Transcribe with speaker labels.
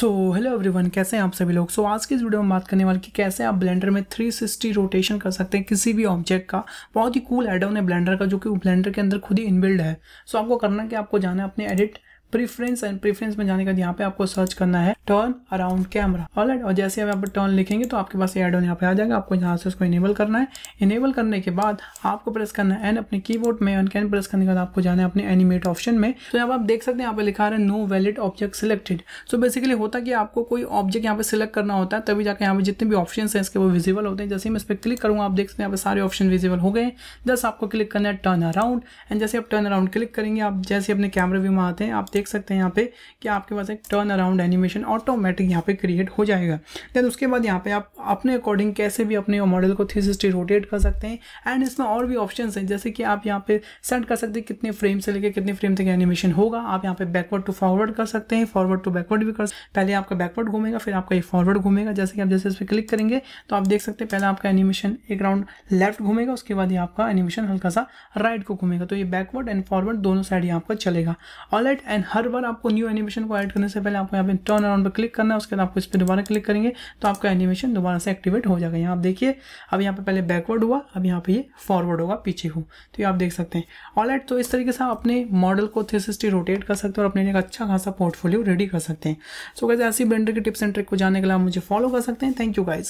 Speaker 1: so hello everyone कैसे हैं आप सभी लोग सो so, आज की इस वीडियो में बात करने वाले कि कैसे आप ब्लेंडर में 360 रोटेशन कर सकते हैं किसी भी ऑब्जेक्ट का बहुत ही कूल एडोन है ब्लेंडर का जो कि ब्लेंडर के अंदर खुद ही इनबिल्ड है सो so, आपको करना कि आपको जाना है अपने एडिट प्रिफरेंस एंड प्रीफ्रेंस में जाने का यहाँ पे आपको सर्च करना है टर्न अराउंड कैमरा ऑलराइट और जैसे आप टर्न लिखेंगे तो आपके पास एड ऑन यहाँ पे आ जाएगा आपको यहाँ से उसको इनेबल करना है इनेबल करने के बाद आपको प्रेस करना है एंड अपने कीबोर्ड में एंड कैन प्रेस करने के बाद आपको जाना है अपने एनिमेट ऑप्शन में तो यहाँ आप देख सकते हैं यहाँ पे लिखा है no valid object selected so basically होता कि आपको कोई ऑब्जेक्ट यहाँ पे सिलेक्ट करना होता है तभी जाकर यहाँ पे जितने भी ऑप्शन है इसके वो विजिबल होते हैं जैसे मैं इस पर क्लिक करूँगा आप देख सकते हैं यहाँ पे सारे ऑप्शन विजिबल हो गए जस्ट आपको क्लिक करना है टर्न अराउंड एंड जैसे आप टर्न अराउंड क्लिक करेंगे आप जैसे अपने कैमरे व्यू में आते हैं आप देख सकते हैं यहाँ पे कि आपके पास एक टर्न अराउंड एनिमेशन ऑटोमेटिक यहाँ पे क्रिएट हो जाएगा देन उसके बाद यहाँ पे आप अपने अकॉर्डिंग कैसे भी अपने मॉडल को थ्री सिक्सटी रोटेट कर सकते हैं एंड इसमें और भी ऑप्शन हैं जैसे कि आप यहाँ पे सेट कर सकते हैं कितने फ्रेम से लेकर कितने फ्रेम तक एनिमेशन होगा आप यहाँ पे बैकवर्ड टू फॉरवर्ड कर सकते हैं फॉरवर्ड टू बैकवर्ड भी कर पहले आपका बैकवर्ड घूमेगा फिर आपका ये फॉरवर्ड घूमेगा जैसे कि आप जैसे इस पर क्लिक करेंगे तो आप देख सकते हैं पहले आपका एनिमेशन एक राउंड लेफ्ट घूमेगा उसके बाद ये आपका एनिमेशन हल्का सा राइट को घूमेगा तो ये बैकवर्ड एंड फॉरवर्ड दोनों साइड यहाँ आपका चलेगा ऑल एंड हर बार आपको न्यू एनिमेशन को ऐड करने से पहले आपको यहाँ पे टर्न अराउंड पर क्लिक करना है उसके बाद आपको इस पर दोबारा क्लिक करेंगे तो आपका एनिमेशन दोबारा से एक्टिवेट हो जाएगा यहाँ आप देखिए अब यहाँ पे पहले बैकवर्ड हुआ अब यहाँ पे ये फॉरवर्ड होगा पीछे हो तो ये आप देख सकते हैं ऑल तो इस तरीके से आप अपने मॉडल को थ्री सिक्सटी रोटेट कर सकते हैं और अपने लिए अच्छा खासा पोर्टफोलियो रेडी कर सकते हैं सो कैसे ऐसी बेंडर की टिप्स एंड ट्रिक को जानने के लिए आप मुझे फॉलो कर सकते हैं थैंक यू गाइज